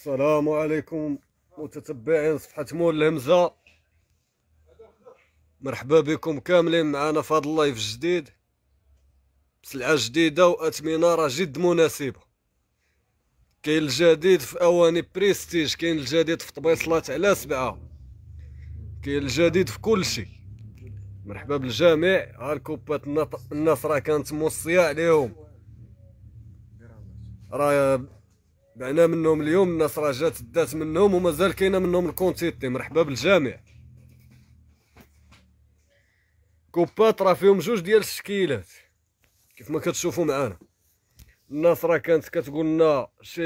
السلام عليكم متتبعين صفحة مول الهمزة مرحبا بكم كاملين معنا في هذا اللايف الجديد سلعة جديدة وأثمنة راه جد مناسبة كاين الجديد في أواني بريستيج كاين الجديد في طبيصلات على سبعة كاين الجديد في كل شيء مرحبا بالجميع ها الكوبات الناس راه كانت موصية عليهم راه بعنا منهم اليوم الناس راه جات دات منهم ومازال كاينه منهم الكونتيتي مرحبا بالجميع كوبات راه فيهم جوج ديال الشكيلات كيف ما كتشوفوا معانا الناس راه كانت كتقول لنا شي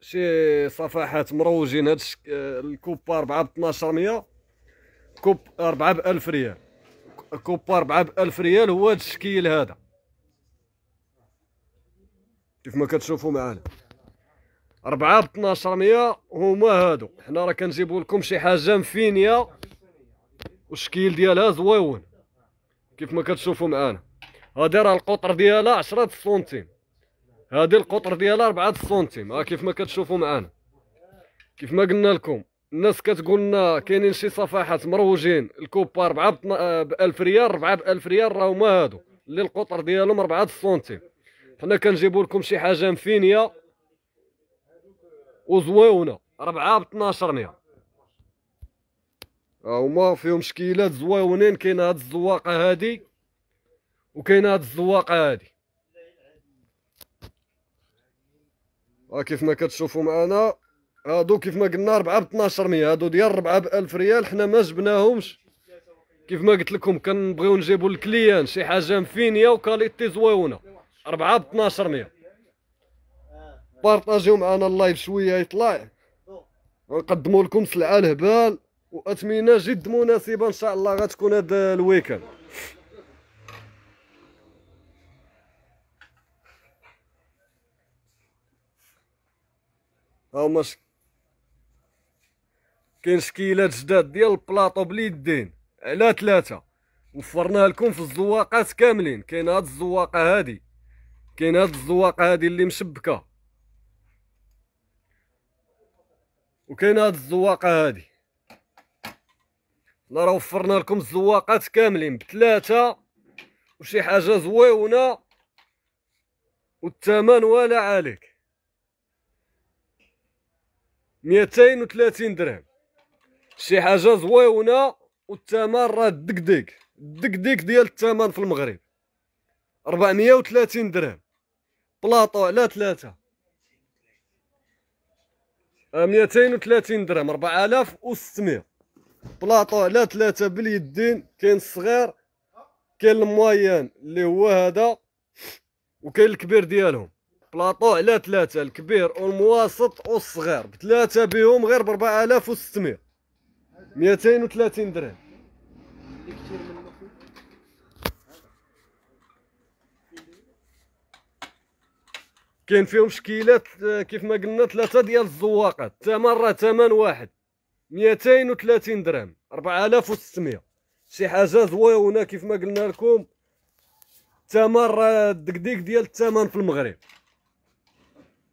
شي صفحات مروجين هاد الكوبا 4 ب 1200 كوب 4 ب 1000 ريال كوبا 4 ب 1000 ريال هو هاد الشكيل هذا كيف ما كتشوفوا معانا 4 ب 1200 هما هادو حنا راه كنجيبو لكم شي حاجه مفينيه والشكيل ديالها زويون كيف ما كتشوفوا معانا هادي راه القطر ديالها 10 سنتيم هادي القطر ديالها 4 سنتيم ها كيف ما كتشوفوا معانا كيف ما قلنا لكم الناس كتقول لنا كاينين شي صفحات مروجين الكوبا 4 ب 1000 ريال 4 ب 1000 ريال راه هما هادو اللي القطر ديالهم 4 سنتيم حنا كنجيبو لكم شي حاجه مفينيه وزويونه ربعه ب 12 نيره هما آه، فيهم شكيلات زويونين كاين هاد الزواقه هادي وكاين هاد الزواقه هادي ها آه، كيف ما كتشوفوا معنا هادو كيف ما قلنا ربعه ب 12 1200 هادو ديال ربعه ب 1000 ريال حنا ما جبناهمش كيف ما قلت لكم كنبغيو نجيبو للكليان شي حاجه مفينيه وكاليتي زويونه ربعه ب 12 1200 بارطاجيو معنا اللايف شويه يطلع ونقدموا لكم سلعه الهبال واثمنه جد مناسبه ان شاء الله غتكون هذا الويكند ها هما كاين شكيلات جداد ديال البلاطو باليدين على ثلاثه وفرناها لكم في الزواقات كاملين كاين هاد الزواقه هادي كاين هاد الزواقه هادي اللي مشبكه وكاينه هاد الزواقه هادي حنا راه وفرنا لكم الزواقات كاملين بثلاثه وشي حاجه زويونه والثمن ولا عليك ميتين درهم شي حاجه زويونه والثمن راه دقدق دقدق ديال الثمن في المغرب 430 درهم بلاطو على ثلاثه 230 درهم 4600 بلاطو على ثلاثه باليدين كاين الصغير كاين الموين اللي هو هذا وكاين الكبير ديالهم بلاطو على ثلاثه الكبير والمواسط والصغير بثلاثه بهم غير ب 4600 230 درهم كاين فيهم شكيلات آه، كيف ما قلنا ثلاثه ديال الزواقات الثمن راه ثمن واحد 230 درهم 4600 شي حاجه زويونه كيف ما قلنا لكم الثمن راه دكديك ديال الثمن في المغرب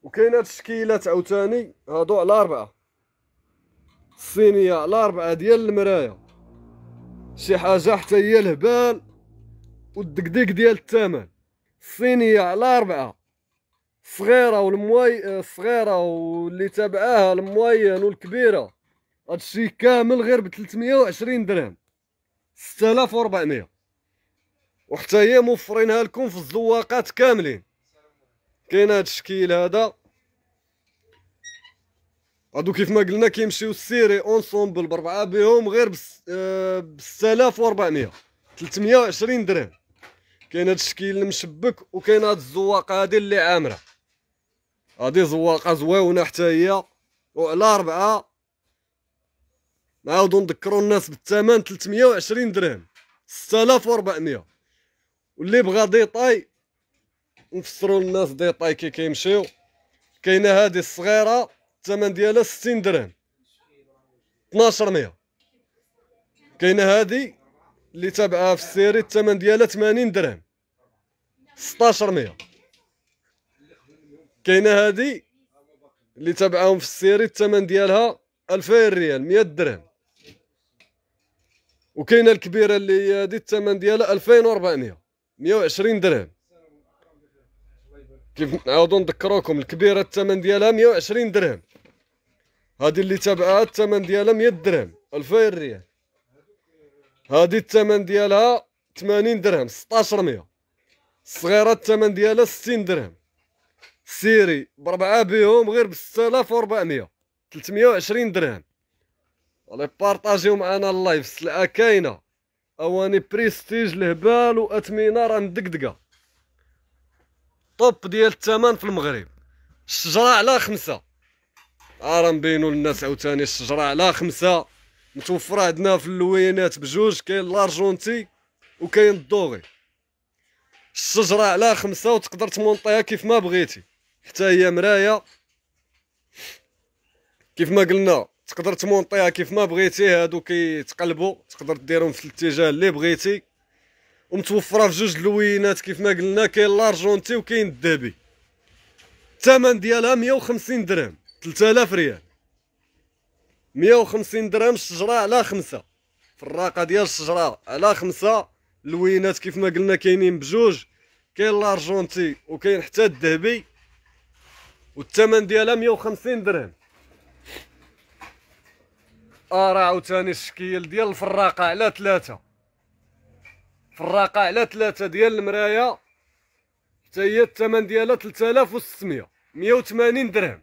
وكاين هاد الشكيلات عاوتاني هادو على اربعه الصينيه على اربعه ديال المرايه شي حاجه حتى هي الهبال والدكديك ديال الثمن الصينيه على اربعه الصغيره والمواي الصغيره واللي تابعاها الموين والكبيره هادشي كامل غير ب 320 درهم 6400 وحتى هي موفرينها لكم في الزواقات كاملين كاين هاد الشكل هذا هادو كيف ما قلنا كيمشيو السيري اونسومبل بربعه بهم غير ب 6400 320 درهم كاين هاد الشكل المشبك وكاين هاد الزواقه هادي اللي عامره هادي زواقه زواونه حتى هي وعلى ربعه نعاودو نذكرو الناس بالثمن 320 درهم 6400 واللي بغا ديطاي نفسرو للناس ديطاي كي كيمشيو كاينه هادي الصغيره الثمن ديالها 60 درهم 1200 كاينه هادي اللي تابعها في السيري الثمن ديالها 80 درهم 1600 كاينه هذه اللي تبعهم في السيري الثمن ديالها 2000 ريال 100 درهم وكاينه الكبيره اللي هي هذه الثمن ديالها 2400 120 درهم كيف نعاودو نذكروكم الكبيره الثمن ديالها 120 درهم هذه اللي تابعها الثمن ديالها 100 درهم 2000 ريال هذه الثمن ديالها 80 درهم 1600 الصغيره الثمن ديالها 60 درهم سيري بربعه بهم غير ب 6400 320 درهم ولي بارطاجيو معنا اللايف السلعه كاينه اواني بريستيج الهبال واثمنه راه مدقدقه طوب ديال الثمن في المغرب الشجره على خمسة آه، راه نبينو للناس عاوتاني الشجره على خمسة متوفره عندنا في اللوينات بجوج كاين لارجونتي وكاين الدوغي الشجره على خمسة وتقدر تمونطيها كيف ما بغيتي حتى هي مرايه كيف ما قلنا تقدر تمونطيها كيف ما بغيتي هادو كيتقلبوا تقدر ديرهم في الاتجاه اللي بغيتي ومتوفره في جوج لوينات كيف ما قلنا كاين لارجونتي وكاين الذهبي الثمن ديالها 150 درهم 3000 ريال 150 درهم الشجره على خمسة في الراقه ديال الشجره على خمسة اللوينات كيف ما قلنا كاينين بجوج كاين لارجونتي وكاين حتى الذهبي والثمن ديالها 150 درهم ارا عاوتاني الشكيل ديال الفراقه على ثلاثه فراقه على ثلاثه ديال المرايه حتى هي الثمن ديالها 3600 180 درهم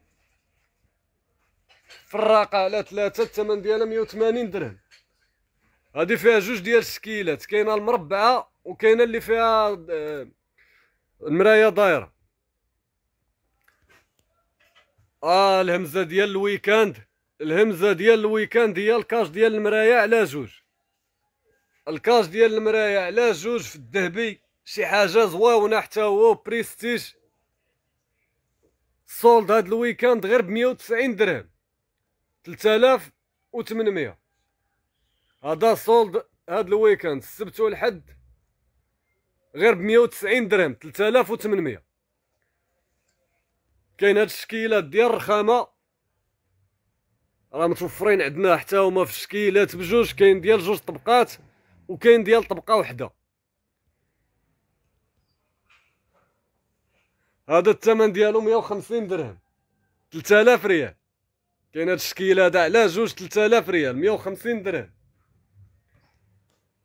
فراقه على ثلاثه الثمن ديالها 180 درهم هذه فيها جوج ديال الشكيلات كاينه المربعه وكاينه اللي فيها آه، المرايه دايره اه الهمزه ديال الويكاند الهمزه ديال الويكاند هي الكاش ديال المرايه على جوج الكاش ديال المرايه على جوج في الذهبي شي حاجه زواونه حتى هو بريستيج سولد هاد الويكاند غير ب 190 درهم 3800 هذا سولد هاد الويكاند السبت والحد غير ب 190 درهم 3800 كاين هاد الشكيلات ديال الرخامه راه متوفرين عندنا حتى هما في الشكيلات بجوج كاين ديال جوج طبقات وكاين ديال طبقه وحده هذا الثمن ديالو 150 درهم 3000 ريال كاين هاد الشكيله هذا على جوج 3000 ريال 150 درهم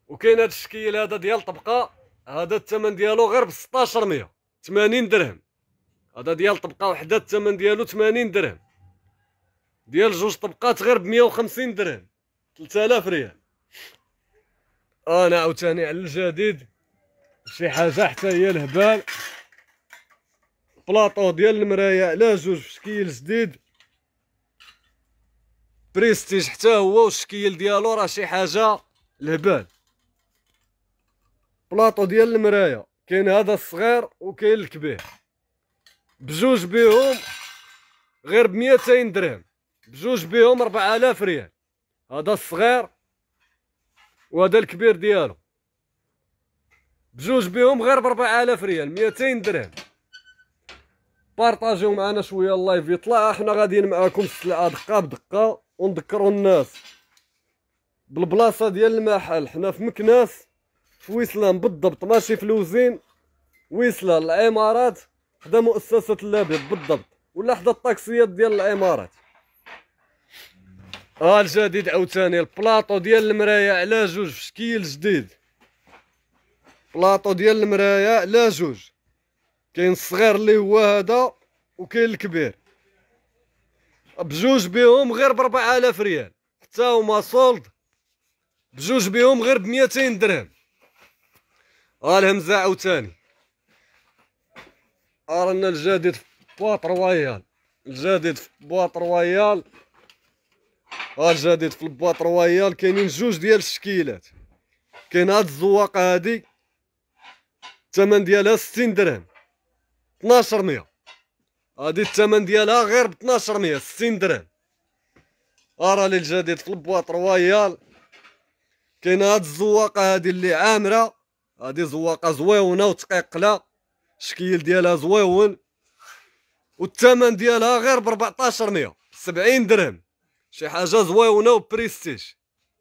وكاين هاد الشكيله هذا ديال طبقه هذا الثمن ديالو غير ب 1600 80 درهم هذا ديال طبقه وحده الثمن ديالو 80 درهم ديال جوج طبقات غير ب 150 درهم 3000 ريال انا عاوتاني على الجديد شي حاجه حتى هي الهبال بلاطو ديال المرايا على جوج بشكيل جديد بريستيج حتى هو والشكيل ديالو راه شي حاجه الهبال بلاطو ديال المرايا كاين هذا الصغير وكاين الكبير بجوج بهم غير بميتين درهم بجوج بهم آلاف ريال هذا الصغير وهذا الكبير ديالو بجوج بهم غير بربع آلاف ريال ميتين درهم بارطاجيو معنا شويه اللايف يطلع حنا غاديين معاكم السلعه دقه بدقه ونذكروا الناس بالبلاصه ديال المحل حنا في مكناس في ويسلان بالضبط ماشي في لوزين ويسلان العمارات حدا مؤسسة الأبيض بالضبط ولا حدا الطاكسيات ديال العمارات ها آه الجديد عاوتاني البلاطو ديال المرايا على جوج في شكيل جديد بلاطو ديال المرايا على جوج كاين الصغير اللي هو هذا وكاين الكبير بجوج بهم غير ب 4000 ريال حتى هما صولد بجوج بهم غير ب 200 درهم ها آه الهمزة عاوتاني رانا الجديد في بواط رويال الجديد في بواط رويال آه، الجديد في البواط رويال كاينين جوج ديال الشكيلات كاين هاد الزواقه هادي الثمن ديالها 60 درهم 1200 هادي الثمن ديالها غير ب 1200 60 درهم ارى للجديد الجديد في البواط رويال كاين هاد الزواقه هادي اللي عامره هادي زواقه زويونه وتقيقله الشكيل ديالها زويون والثمن ديالها غير ب 1400 70 درهم شي حاجه زويونه وبريستيج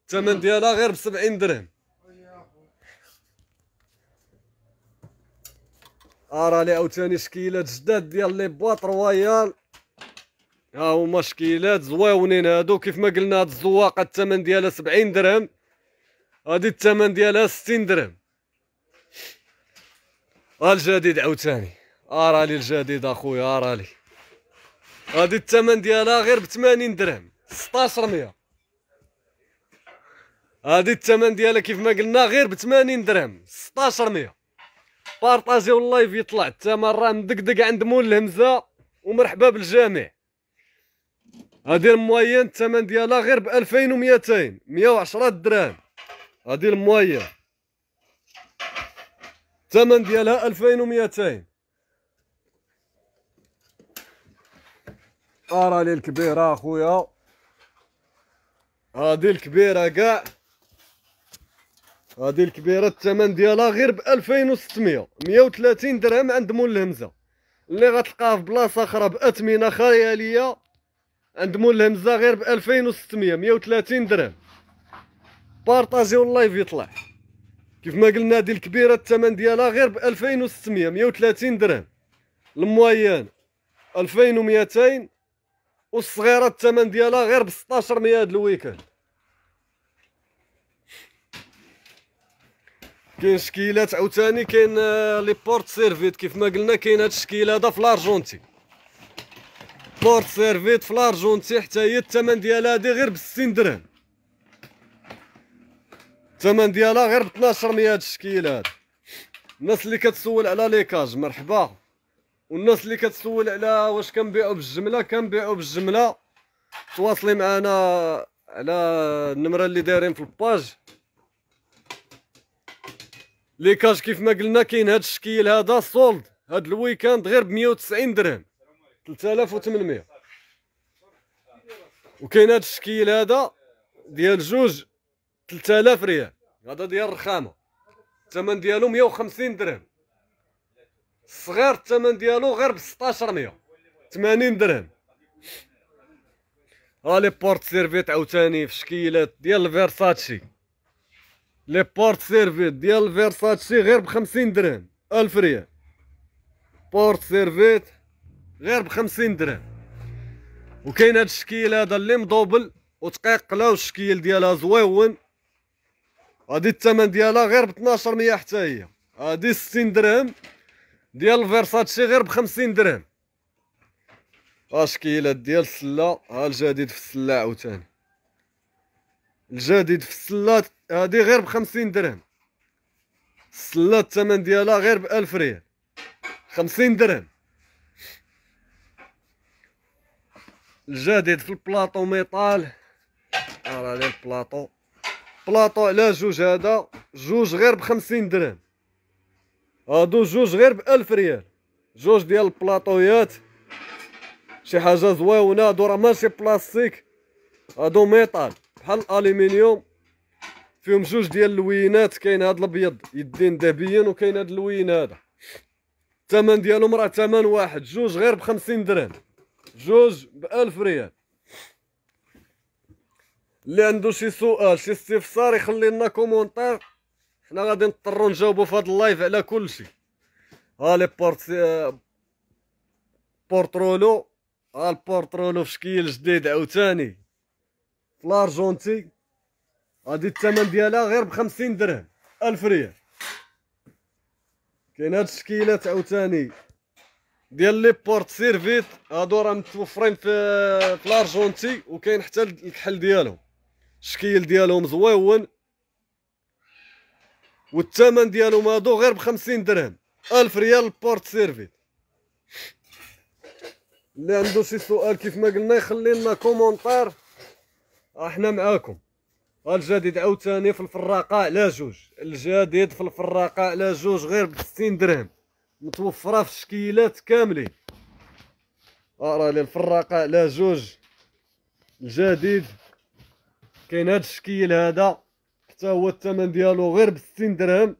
الثمن ديالها غير ب 70 درهم ارا آه، لي عاوتاني شكيلات جداد ديال لي بواط رويال ها هما شكيلات زويونين هادو كيف ما قلنا هاد الزواقه الثمن ديالها 70 درهم هادي الثمن ديالها 60 درهم الجديد عاوتاني ارالي الجديد اخويا ارالي هادي الثمن ديالها غير ب 80 درهم 1600 هادي الثمن ديالها كيف ما قلنا غير ب 80 درهم 1600 بارطاجيو اللايف يطلع الثمن راه مدقدق عند مول الهمزه ومرحبا بالجميع هادي الموين الثمن ديالها غير ب 2200 110 درهم هادي الموين الثمن ديالها 2200 لي الكبيره اخويا هادي الكبيره كاع هادي الكبيره الثمن ديالها غير ب 2600 130 درهم عند مول الهمزه اللي غتلقاها في بلاصه اخرى باثمنه خياليه عند مول الهمزه غير ب 2600 130 درهم بارطاجيو اللايف يطلع كيف ما قلنا هذه الكبيره الثمن ديالها غير ب 2600 130 درهم الموين 2200 والصغيره الثمن ديالها غير ب 1600 هذا الويكاند كاين شكيلات عاوتاني كاين آه، لي بورت سيرفيت كيف ما قلنا كاين هاد الشكيل هذا في الارجنتي بورت سيرفيت في الارجنتي حتى هي الثمن ديالها هادي غير ب 60 درهم الثمن ديالها غير ب 1200 هاد الشكيل هذا الناس اللي كتسول على ليكاج مرحبا والناس اللي كتسول على واش كنبيعو بالجمله كنبيعو بالجمله تواصلي معنا على النمره اللي دايرين في الباج ليكاج كيف ما قلنا كاين هاد الشكيل هذا سولد هاد الويكاند غير ب 190 درهم 3800 وكاين هاد الشكيل هذا ديال جوج 3000 ريال هذا ديال الرخامه الثمن ديالو 150 درهم الصغير الثمن ديالو غير ب 1600 80 درهم ها آه، لي بورت سيرفيت عاوتاني في شكيلات ديال الفيرساتشي لي بورت سيرفيت ديال الفيرساتشي غير ب 50 درهم 1000 ريال بورت سيرفيت غير ب 50 درهم وكاين هاد الشكيل هذا اللي مضوبل وتقيقلا والشكيل ديالها زويون هادي الثمن ديالها غير ب 1200 حتى هي هادي 60 درهم ديال الفيرساتشي غير ب 50 درهم اشكيلات ديال السله ها الجديد في السله عاوتاني الجديد في السله هادي غير ب 50 درهم السله الثمن ديالها غير ب 1000 ريال 50 درهم الجديد في البلاطو ميطال راه البلاطو بلاطو على جوج هذا جوج غير بخمسين درهم هادو جوج غير بألف ريال جوج ديال البلاطويات شي حاجه زويونه هادو راه ماشي بلاستيك هادو ميطال بحال الألمنيوم فيهم جوج ديال اللوينات كاين هاد الابيض يدين دابيين وكاين هاد اللوين هذا الثمن ديالهم راه ثمن واحد جوج غير بخمسين درهم جوج بألف ريال اللي عنده شي سؤال شي استفسار يخلي لنا كومونتير حنا غادي نضطروا نجاوبوا في هذا اللايف على كلشي ها لي بورت بورترولو ها البورترولو في شكل جديد عاوتاني في لارجونتي هادي الثمن ديالها غير ب 50 درهم 1000 ريال كاين هاد الشكيلات عاوتاني ديال لي بورت سيرفيت هادو راه متوفرين في, في لارجونتي وكاين حتى الكحل ديالهم الشكيل ديالهم زويون والثمن ديالهم هادو غير ب 50 درهم 1000 ريال البورت سيرفيت اللي عنده شي سؤال كيف ما قلنا يخلي لنا كومونتير احنا معاكم الجديد عاوتاني في الفراقه لا جوج الجديد في الفراقه لا جوج غير ب 60 درهم متوفره في الشكيلات كاملين راه الفراقه لا جوج الجديد كاين هذا الشكيل هذا حتى هو الثمن ديالو غير ب 60 درهم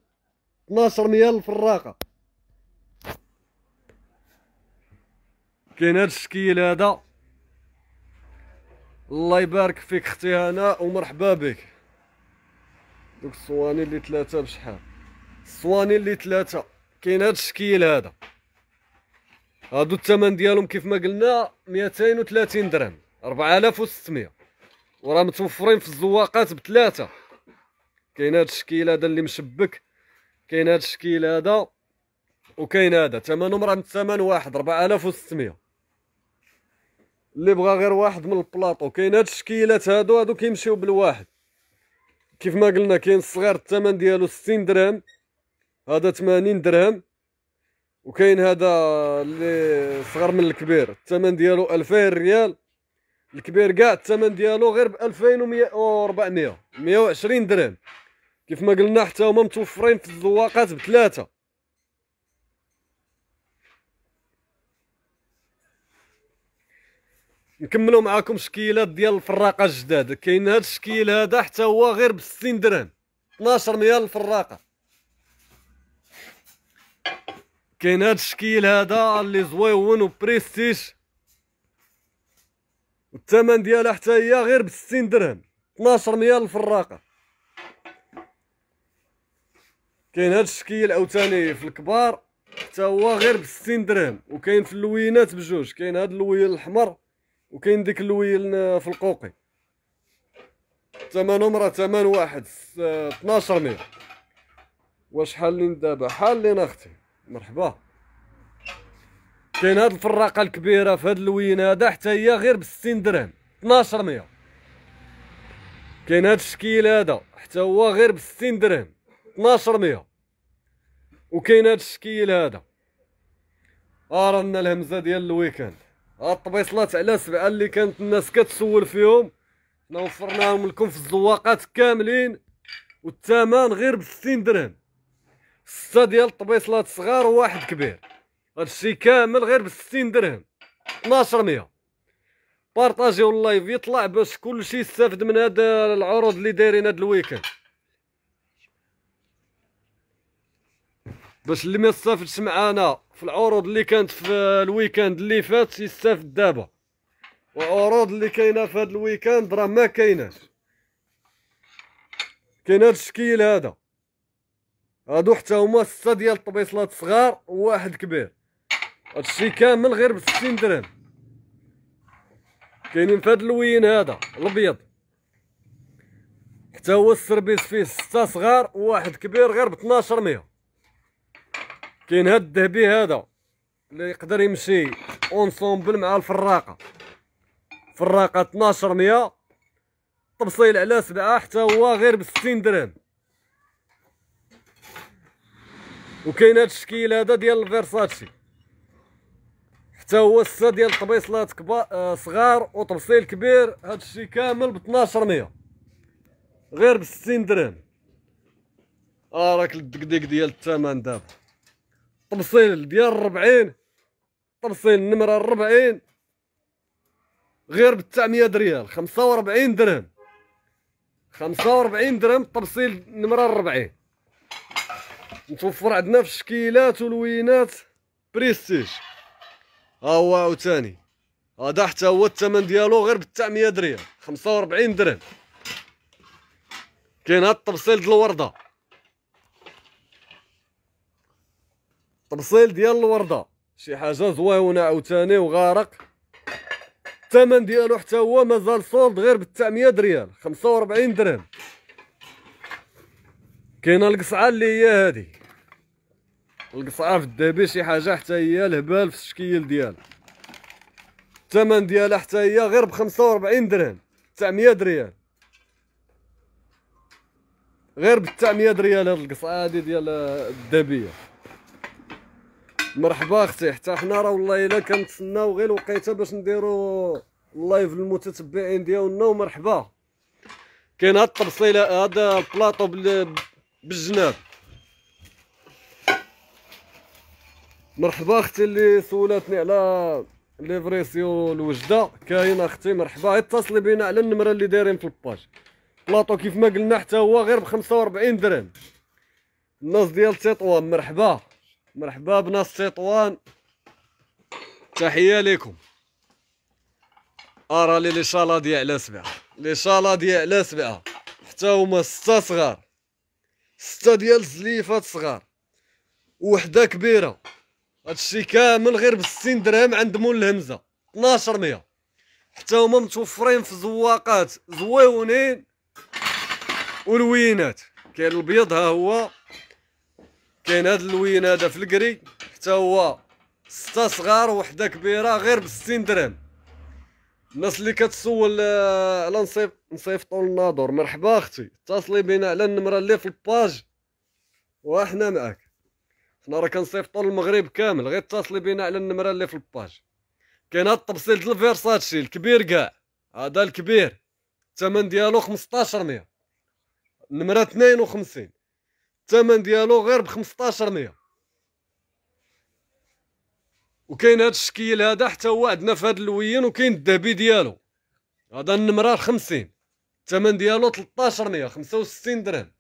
12 ميال الفراقه كاين هذا الشكيل هذا الله يبارك فيك اختي هنا ومرحبا بك دوك الصواني اللي ثلاثه بشحال الصواني اللي ثلاثه كاين هذا الشكيل هذا هادو الثمن ديالهم كيف ما قلنا 230 درهم 4600 وراه متوفرين في الزواقات بثلاثه كاين هذا الشكيل هذا اللي مشبك كاين هذا الشكيل هذا وكاين هذا ثمنهم راه الثمن واحد 4600 اللي بغى غير واحد من البلاطو كاين هاد الشكيلات هادو هادو كيمشيو بالواحد كيف ما قلنا كاين الصغير الثمن ديالو 60 درهم هذا 80 درهم وكاين هذا اللي صغر من الكبير الثمن ديالو 2000 ريال الكبير كاع الثمن ديالو غير ب 2400 120 درهم كيف ما قلنا حتى هما متوفرين في الذواقات بثلاثه نكملوا معكم شكيلات ديال الفراقه الجداد كاين هذا الشكيل هذا حتى هو غير ب 60 درهم 12 ميال الفراقه كاين هذا الشكيل هذا اللي زويون وبريستيج الثمن ديالها حتى هي غير ب 60 درهم 12 ميال الفراقه كاين هذا الشكل عاوتاني في الكبار حتى هو غير ب 60 درهم وكاين في اللوينات بجوج كاين هذا اللويل الاحمر وكاين ديك اللويل في القوقي ثمنهم راه ثمن واحد 12 ميل واش حالين دابا حالين اختي مرحبا كاين هاد الفراقه الكبيره في هاد اللوين هذا حتى هي غير ب 60 درهم 1200 كاين هاد الشكيل هذا حتى هو غير ب 60 درهم 1200 وكاين هاد الشكيل هذا آه، رانا الهمزه ديال الويكاند هاد آه، الطبيصلات على سبعه اللي كانت الناس كتسول فيهم حنا وفرناهم لكم في الزواقات كاملين والثمن غير ب 60 درهم سته ديال الطبيصلات صغار وواحد كبير هادشي كامل غير ب 60 درهم 1200 بارطاجيو اللايف يطلع باش كلشي يستافد من هاد العروض اللي دايرين هاد الويكاند باش اللي ما استافدش معانا في العروض اللي كانت في الويكاند اللي فات يستافد دابا والعروض اللي كاينه في هاد الويكاند راه ما كايناش كاين هاد الشكيل هذا هادو حتى هما سته ديال الطبيصلات صغار وواحد كبير هادشي كامل غير ب 60 درهم كاينين في هاد اللوين هذا الابيض حتى هو السربيس فيه ستة صغار وواحد كبير غير ب 12 100 كاين هاد الذهبي هذا اللي يقدر يمشي اونصومبل مع الفراقه فراقه 12 100 طبصيل على سبعه حتى هو غير ب 60 درهم وكاين هاد الشكيل هذا ديال الفيرساتشي حتى هو سته ديال الطبيصلات كبار آه، صغار وطبسيل كبير هذا الشيء كامل ب 1200 غير ب 60 درهم اه راك الدقديق ديال الثمن دابا طبسيل ديال 40 طبسيل النمره 40 غير ب 900 ريال 45 درهم 45 درهم طبسيل نمره 40 متوفر عندنا في الشكيلات والوينات بريستيج ها هو عاوتاني هذا حتى هو الثمن ديالو غير ب 900 درهم 45 درهم كاين هاد الطبسيل ديال الورده طبسيل ديال الورده شي حاجه زويونه عاوتاني وغارق الثمن ديالو حتى هو مازال صولد غير ب 900 درهم 45 درهم كاينه القصعه اللي هي هذه القصعه في الدبي شي حاجه حتى هي الهبال في الشكيل ديالها الثمن ديالها حتى هي غير ب 45 درهم 900 ريال غير ب 900 ريال هاد القصعه هادي ديال الدبيه مرحبا اختي حتى حنا راه والله الا كنتسناو غير الوقيته باش نديرو اللايف للمتتبعين ديالنا ومرحبا كاين هاد الطبصيله هاد البلاطو بالجناب مرحبا اختي اللي سولتني على ليفريسيو الوجده كاين اختي مرحبا اتصلي بينا على النمره اللي دايرين في الباج بلاطو كيف ما قلنا حتى هو غير ب 45 درهم الناس ديال تطوان مرحبا مرحبا بناس تطوان تحيه لكم ارى لي لي شالا ديال على سبعه لي شالا ديال على سبعه حتى هما سته صغار سته ديال الزليفات صغار وحده كبيره هادشي كامل غير ب 60 درهم عند مول الهمزه 12 ميه حتى هما متوفرين في زواقات زويونين ولوينات كاين البيض ها هو كاين هاد اللوين هذا في الكري حتى هو ستة صغار وحدة كبيرة غير ب 60 درهم الناس اللي كتسول آه، على نصيف نصيفطو للناظور مرحبا اختي اتصلي بنا على النمرة اللي في الباج وحنا معاك حنا راه كنصيفطو للمغرب كامل غير اتصلي بينا على النمره اللي في الباج كاين هاد الطبسيل ديال فيرساتشي الكبير كاع هذا الكبير الثمن ديالو 1500 النمره 52 الثمن ديالو غير ب 1500 وكاين هاد الشكيل هذا حتى هو عندنا في هاد اللوين وكاين الذهبي ديالو هذا النمره 50 الثمن ديالو 1300 65 درهم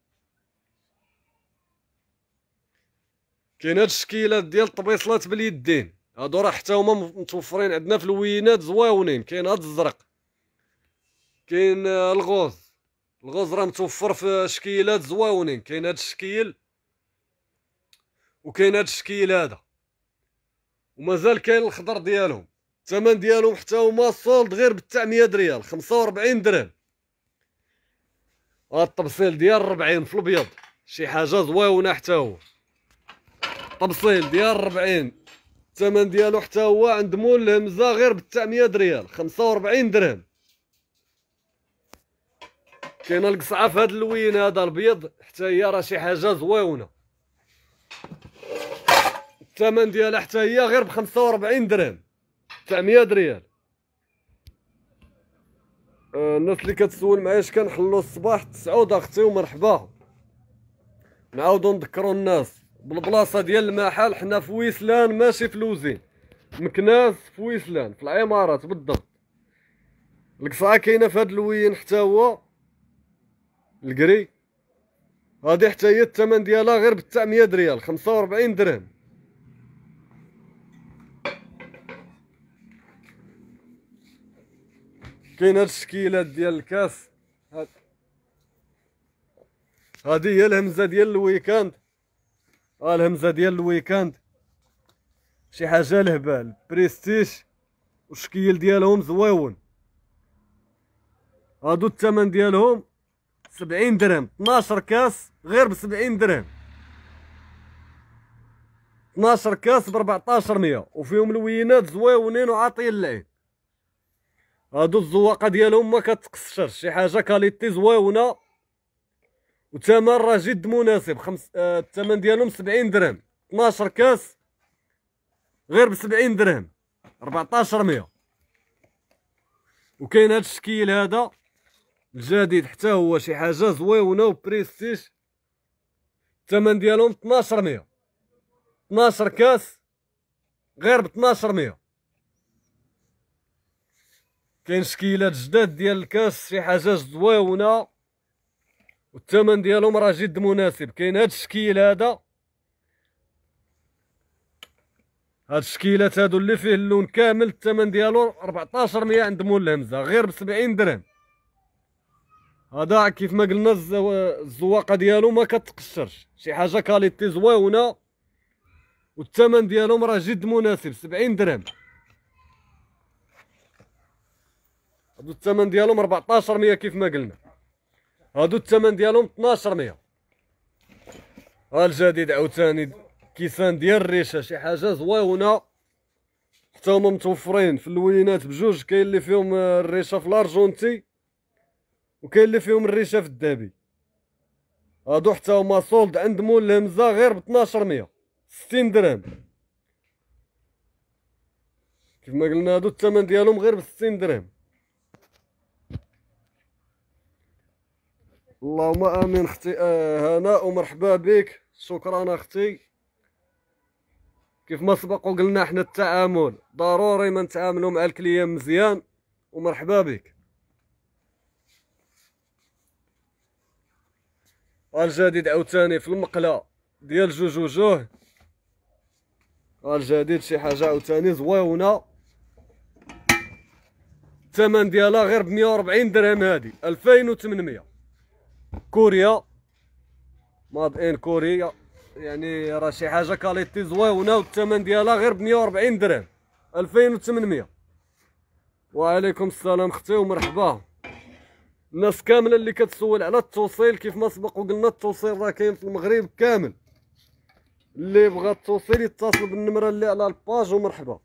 كاين هاد الشكيلات ديال الطبيصلات باليدين هادو راه حتى هما متوفرين عندنا في الوينات زواونين كاين هاد الزرق كاين الغوز الغوز راه متوفر في شكيلات زواونين كاين هاد الشكيل وكاين هاد الشكيل هذا ومازال كاين الخضر ديالهم الثمن ديالهم حتى هما سولد غير بتاع 900 ريال 45 درهم هاد الطبسيل ديال 40 في الابيض شي حاجه زواونه حتى هو طبصيل ديال 40 الثمن ديالو حتى هو عند مول الهمزه غير ب 900 ريال 45 درهم كاينه القصعه في هذا اللوين هذا البيض حتى هي راه شي حاجه زويونه الثمن ديالها حتى هي غير ب 45 درهم 900 ريال آه، الناس اللي كتسول معايا اش كنحلوا الصباح تسعود اختي ومرحبا نعاودو نذكروا الناس بالبلاصه ديال المحل حنا في ويسلان ماشي في لوزين مكناس في ويسلان في العمارات بالضبط القصعه كاينه في هاد اللوين حتى هو الكري هادي حتى هي الثمن ديالها غير ب 900 ريال 45 درهم كاين هاد الشكيلات ديال الكاس هادي هي الهمزه ديال الويكاند اه الهمزه ديال الويكاند شي حاجه لهبال بريستيج والشكيل ديالهم زويون هادو الثمن ديالهم سبعين درهم 12 كاس غير بسبعين درهم 12 كاس ب 1400 وفيهم لوينات زويونين وعاطيين العين هادو الزواقه ديالهم ما كتقصرش شي حاجه كاليتي زويونه وثمن راه جد مناسب خمس آه الثمن ديالهم 70 درهم 12 كاس غير ب 70 درهم 1400 وكاين هذا الشكيل هذا الجديد حتى هو شي حاجه زويونه وبريستيج الثمن ديالهم 1200 12 كاس غير ب 1200 كاين شكيلات جداد ديال الكاس شي حاجه زويونه والثمن ديالهم راه جد مناسب كاين هاد الشكيل هذا هاد الشكيلات هادو اللي فيه اللون كامل الثمن ديالو 1400 عند مول الهمزه غير ب 70 درهم هذا كيف ما قلنا الزواقه ديالو ما كتقشرش شي حاجه كاليتي زويونه والثمن ديالهم راه جد مناسب 70 درهم هادو الثمن ديالهم 1400 كيف ما قلنا هادو الثمن ديالهم 1200 ها الجديد عاوتاني كيسان ديال الريشه شي حاجه زويونه حتى هما متوفرين في اللوينات بجوج كاين اللي فيهم الريشه في الارجنتي وكاين اللي فيهم الريشه في الذهبي هادو حتى هما سولد عند مول الهمزه غير ب 1200 60 درهم كيف ما قلنا هادو الثمن ديالهم غير ب 60 درهم اللهم امين اختي آه، هناء ومرحبا بك شكرا اختي كيف ما سبق وقلنا حنا التعامل ضروري ما نتعاملوا مع الكليان مزيان ومرحبا بك الجديد عاوتاني في المقله ديال جوج وجوه الجديد شي حاجه عاوتاني زويونه الثمن ديالها غير ب 140 درهم هادي 2800 كوريا ماد ان كوريا يعني راه شي حاجه كاليتي زويونه والثمن ديالها غير ب 140 درهم 2800 وعليكم السلام اختي ومرحبا الناس كامله اللي كتسول على التوصيل كيف ما سبق وقلنا التوصيل راه كاين في المغرب كامل اللي بغى التوصيل يتصل بالنمره اللي على الباج ومرحبا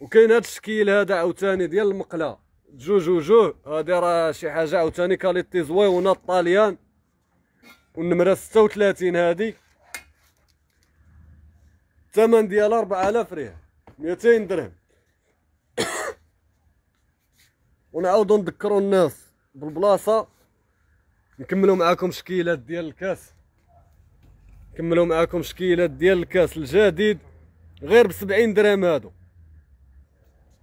وكاين هذا الشكل هذا عاوتاني ديال المقله جوج وجوه هادي راه شي حاجه عاوتاني كاليتي زويونه الطاليان والنمره 36 هادي الثمن ديال 4000 ريال 200 درهم ونعاودو نذكروا الناس بالبلاصه نكملوا معاكم شكيلات ديال الكاس نكملوا معاكم شكيلات ديال الكاس الجديد غير ب 70 درهم هادو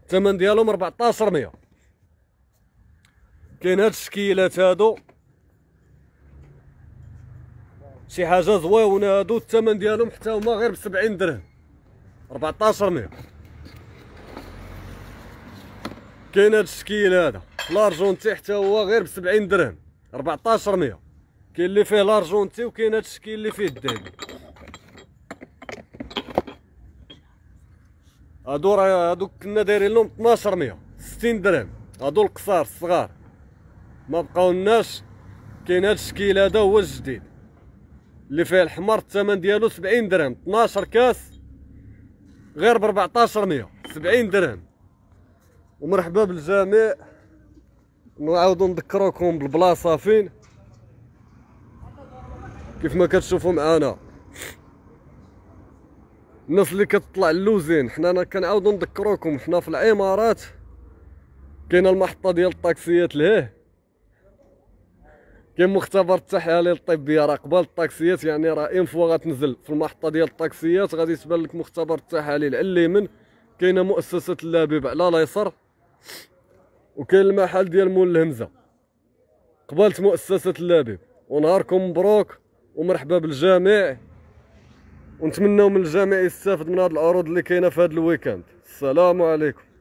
الثمن ديالهم 1400 كاين هاد السكيلات هادو شي حاجه زويونه هادو الثمن ديالهم حتى هما غير ب 70 درهم 14 ميه كاين هاد السكيل هذا لارجونتي حتى هو غير ب 70 درهم 14 ميه كاين اللي فيه لارجونتي وكاين هاد السكيل اللي فيه الذهبي هادو راه هادو كنا دايرين لهم 12 ميه 60 درهم هادو القصار الصغار ما بقاو الناس كاين هاد الشكيل هذا هو الجديد اللي فيه الحمر الثمن ديالو 70 درهم 12 كاس غير ب 1400 70 درهم ومرحبا بالجميع نعاودو نذكروكم بالبلاصه فين كيف ما كتشوفوا معانا الناس اللي كتطلع اللوزين حنا كنعاودو نذكروكم حنا في العمارات كاينه المحطه ديال الطاكسيات لهيه كاين مختبر التحاليل الطبيه راه قبل الطاكسيات يعني راه ان فوا غتنزل في المحطه ديال الطاكسيات غادي تبان لك مختبر التحاليل على اليمين كاينه مؤسسه اللبيب على اليسار وكاين المحل ديال مول الهمزه قبلت مؤسسه اللبيب ونهاركم مبروك ومرحبا بالجميع ونتمنوا من الجميع يستافد من هذه العروض اللي كاينه في هذا الويكاند السلام عليكم